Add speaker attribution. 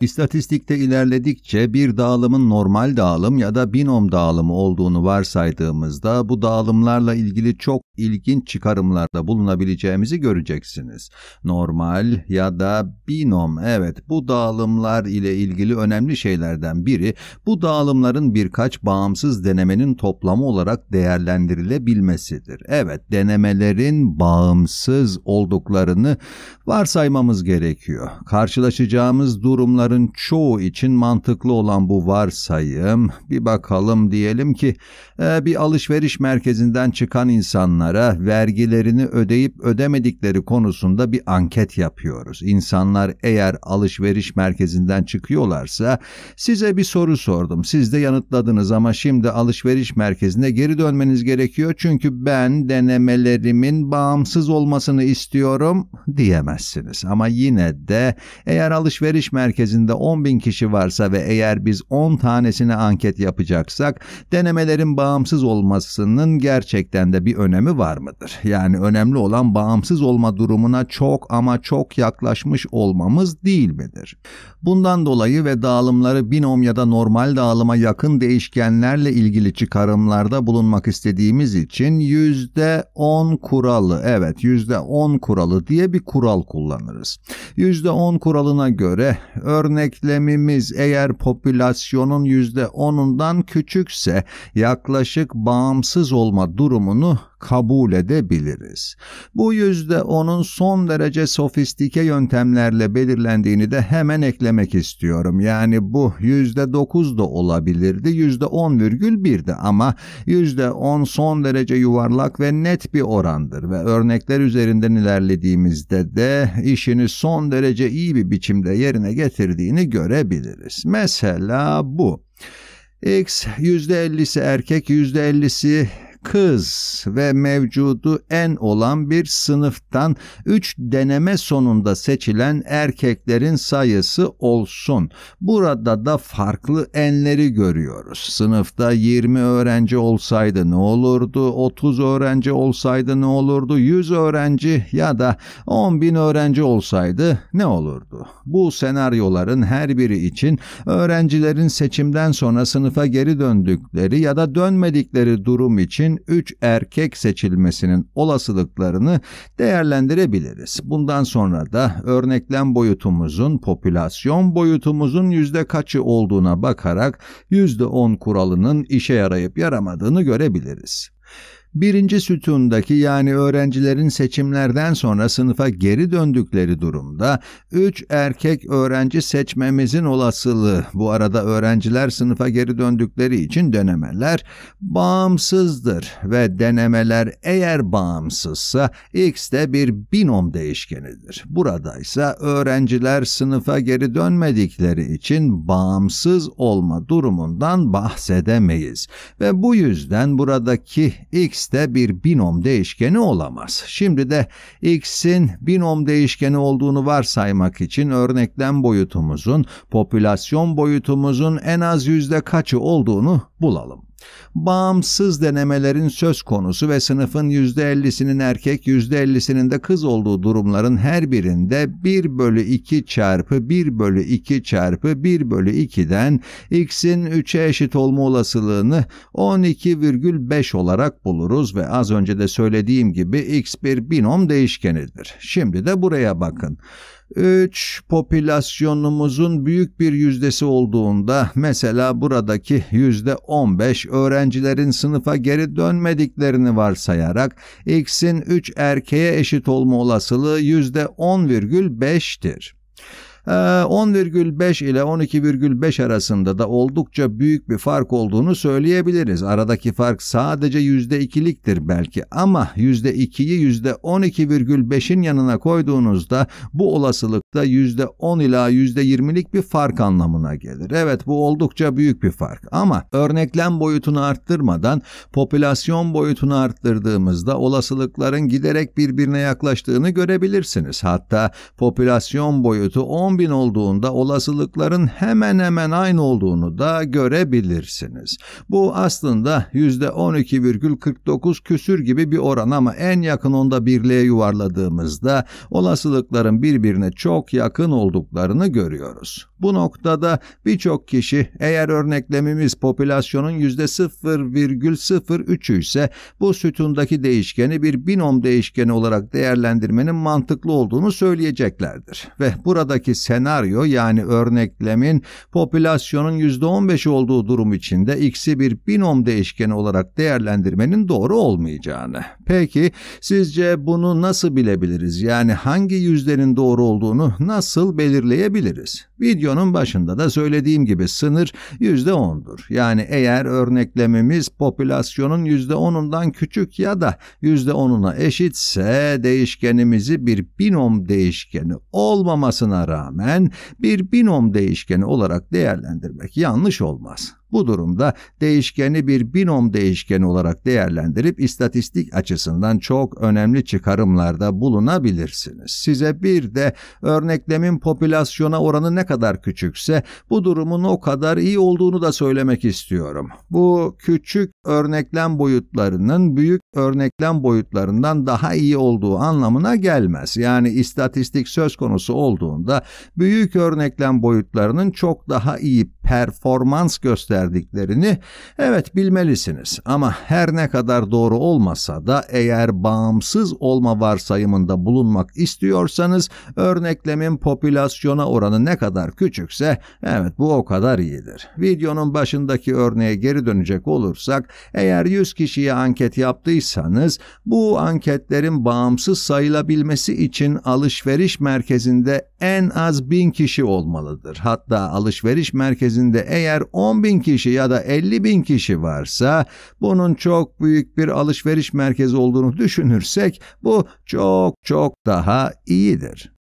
Speaker 1: İstatistikte ilerledikçe bir dağılımın normal dağılım ya da binom dağılımı olduğunu varsaydığımızda bu dağılımlarla ilgili çok ilginç çıkarımlarda bulunabileceğimizi göreceksiniz. Normal ya da binom evet bu dağılımlar ile ilgili önemli şeylerden biri bu dağılımların birkaç bağımsız denemenin toplamı olarak değerlendirilebilmesidir. Evet denemelerin bağımsız olduklarını varsaymamız gerekiyor. Karşılaşacağımız durumlar bunların çoğu için mantıklı olan bu varsayım, bir bakalım diyelim ki e, bir alışveriş merkezinden çıkan insanlara vergilerini ödeyip ödemedikleri konusunda bir anket yapıyoruz. İnsanlar eğer alışveriş merkezinden çıkıyorlarsa size bir soru sordum. Siz de yanıtladınız ama şimdi alışveriş merkezine geri dönmeniz gerekiyor çünkü ben denemelerimin bağımsız olmasını istiyorum diyemezsiniz. Ama yine de eğer alışveriş merkezinde merkezinde 10 bin kişi varsa ve eğer biz 10 tanesine anket yapacaksak denemelerin bağımsız olmasının gerçekten de bir önemi var mıdır? Yani önemli olan bağımsız olma durumuna çok ama çok yaklaşmış olmamız değil midir? Bundan dolayı ve dağılımları binom ya da normal dağılıma yakın değişkenlerle ilgili çıkarımlarda bulunmak istediğimiz için %10 kuralı evet %10 kuralı diye bir kural kullanırız. %10 kuralına göre örneğin örneklemimiz eğer popülasyonun yüzde %10'undan küçükse yaklaşık bağımsız olma durumunu kabul edebiliriz. Bu yüzde onun son derece sofistike yöntemlerle belirlendiğini de hemen eklemek istiyorum. Yani bu yüzde dokuz da olabilirdi, yüzde on virgül birdi ama yüzde on son derece yuvarlak ve net bir orandır ve örnekler üzerinden ilerlediğimizde de işini son derece iyi bir biçimde yerine getirdiğini görebiliriz. Mesela bu. X %50'si erkek, %50'si kız ve mevcudu en olan bir sınıftan 3 deneme sonunda seçilen erkeklerin sayısı olsun. Burada da farklı enleri görüyoruz. Sınıfta 20 öğrenci olsaydı ne olurdu? 30 öğrenci olsaydı ne olurdu? 100 öğrenci ya da 10 bin öğrenci olsaydı ne olurdu? Bu senaryoların her biri için öğrencilerin seçimden sonra sınıfa geri döndükleri ya da dönmedikleri durum için 3 erkek seçilmesinin olasılıklarını değerlendirebiliriz. Bundan sonra da örneklem boyutumuzun popülasyon boyutumuzun yüzde kaçı olduğuna bakarak yüzde %10 kuralının işe yarayıp yaramadığını görebiliriz birinci sütundaki yani öğrencilerin seçimlerden sonra sınıfa geri döndükleri durumda 3 erkek öğrenci seçmemizin olasılığı bu arada öğrenciler sınıfa geri döndükleri için denemeler bağımsızdır ve denemeler eğer bağımsızsa x de bir binom değişkenidir. Buradaysa öğrenciler sınıfa geri dönmedikleri için bağımsız olma durumundan bahsedemeyiz ve bu yüzden buradaki x x bir binom değişkeni olamaz. Şimdi de x'in binom değişkeni olduğunu varsaymak için örneklem boyutumuzun, popülasyon boyutumuzun en az yüzde kaçı olduğunu bulalım. Bağımsız denemelerin söz konusu ve sınıfın %50'sinin erkek %50'sinin de kız olduğu durumların her birinde 1 bölü 2 çarpı 1 bölü 2 çarpı 1 bölü 2'den x'in 3'e eşit olma olasılığını 12,5 olarak buluruz ve az önce de söylediğim gibi x bir binom değişkenidir. Şimdi de buraya bakın. 3 popülasyonumuzun büyük bir yüzdesi olduğunda mesela buradaki yüzde 15 öğrencilerin sınıfa geri dönmediklerini varsayarak X'in 3 erkeğe eşit olma olasılığı %10,5'tir. 10,5 ee, ile 12,5 arasında da oldukça büyük bir fark olduğunu söyleyebiliriz. Aradaki fark sadece %2'liktir belki ama %2'yi %12,5'in yanına koyduğunuzda bu olasılıkta %10 ila %20'lik bir fark anlamına gelir. Evet bu oldukça büyük bir fark ama örneklem boyutunu arttırmadan popülasyon boyutunu arttırdığımızda olasılıkların giderek birbirine yaklaştığını görebilirsiniz. Hatta popülasyon boyutu 10 10 bin olduğunda olasılıkların hemen hemen aynı olduğunu da görebilirsiniz. Bu aslında %12,49 küsür gibi bir oran ama en yakın onda birliğe yuvarladığımızda olasılıkların birbirine çok yakın olduklarını görüyoruz. Bu noktada birçok kişi eğer örneklemimiz popülasyonun %0,03'ü ise bu sütundaki değişkeni bir binom değişkeni olarak değerlendirmenin mantıklı olduğunu söyleyeceklerdir. Ve buradaki senaryo yani örneklemin popülasyonun %15 olduğu durum içinde x'i bir binom değişkeni olarak değerlendirmenin doğru olmayacağını. Peki sizce bunu nasıl bilebiliriz? Yani hangi yüzlerin doğru olduğunu nasıl belirleyebiliriz? Videonun başında da söylediğim gibi sınır %10'dur. Yani eğer örneklememiz popülasyonun %10'undan küçük ya da %10'una eşitse değişkenimizi bir binom değişkeni olmamasına rağmen rağmen bir binom değişkeni olarak değerlendirmek yanlış olmaz. Bu durumda değişkeni bir binom değişkeni olarak değerlendirip istatistik açısından çok önemli çıkarımlarda bulunabilirsiniz. Size bir de örneklemin popülasyona oranı ne kadar küçükse bu durumun o kadar iyi olduğunu da söylemek istiyorum. Bu küçük örneklem boyutlarının büyük örneklem boyutlarından daha iyi olduğu anlamına gelmez. Yani istatistik söz konusu olduğunda büyük örneklem boyutlarının çok daha iyi performans göster verdiklerini evet bilmelisiniz ama her ne kadar doğru olmasa da eğer bağımsız olma varsayımında bulunmak istiyorsanız örneklemin popülasyona oranı ne kadar küçükse evet bu o kadar iyidir. Videonun başındaki örneğe geri dönecek olursak eğer 100 kişiye anket yaptıysanız bu anketlerin bağımsız sayılabilmesi için alışveriş merkezinde en az 1000 kişi olmalıdır. Hatta alışveriş merkezinde eğer 10 bin kişi ya da 50 bin kişi varsa bunun çok büyük bir alışveriş merkezi olduğunu düşünürsek bu çok çok daha iyidir.''